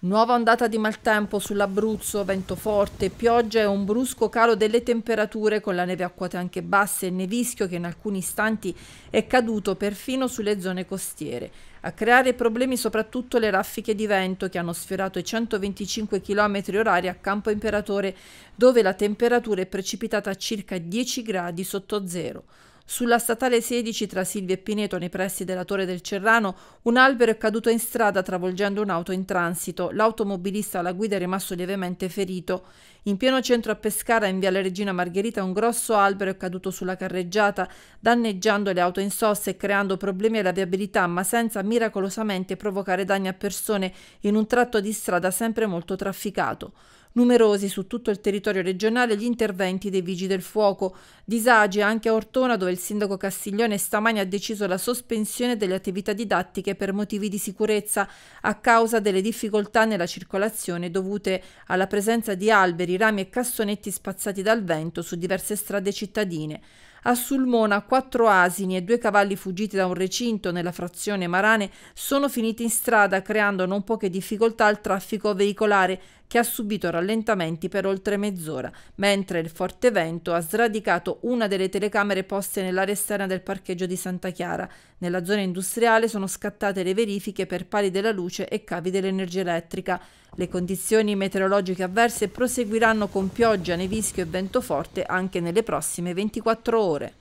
Nuova ondata di maltempo sull'Abruzzo, vento forte, pioggia e un brusco calo delle temperature con la neve a quote anche basse e nevischio che in alcuni istanti è caduto perfino sulle zone costiere. A creare problemi soprattutto le raffiche di vento che hanno sfiorato i 125 km orari a Campo Imperatore dove la temperatura è precipitata a circa 10 gradi sotto zero. Sulla statale 16 tra Silvia e Pineto, nei pressi della Torre del Cerrano, un albero è caduto in strada travolgendo un'auto in transito. L'automobilista alla guida è rimasto lievemente ferito. In pieno centro a Pescara, in Viale Regina Margherita, un grosso albero è caduto sulla carreggiata, danneggiando le auto in sosta e creando problemi alla viabilità, ma senza miracolosamente provocare danni a persone in un tratto di strada sempre molto trafficato numerosi su tutto il territorio regionale gli interventi dei vigili del fuoco, disagi anche a Ortona dove il sindaco Castiglione stamani ha deciso la sospensione delle attività didattiche per motivi di sicurezza a causa delle difficoltà nella circolazione dovute alla presenza di alberi, rami e cassonetti spazzati dal vento su diverse strade cittadine. A Sulmona quattro asini e due cavalli fuggiti da un recinto nella frazione Marane sono finiti in strada creando non poche difficoltà al traffico veicolare che ha subito rallentamenti per oltre mezz'ora, mentre il forte vento ha sradicato una delle telecamere poste nell'area esterna del parcheggio di Santa Chiara. Nella zona industriale sono scattate le verifiche per pali della luce e cavi dell'energia elettrica. Le condizioni meteorologiche avverse proseguiranno con pioggia, nevischio e vento forte anche nelle prossime 24 ore.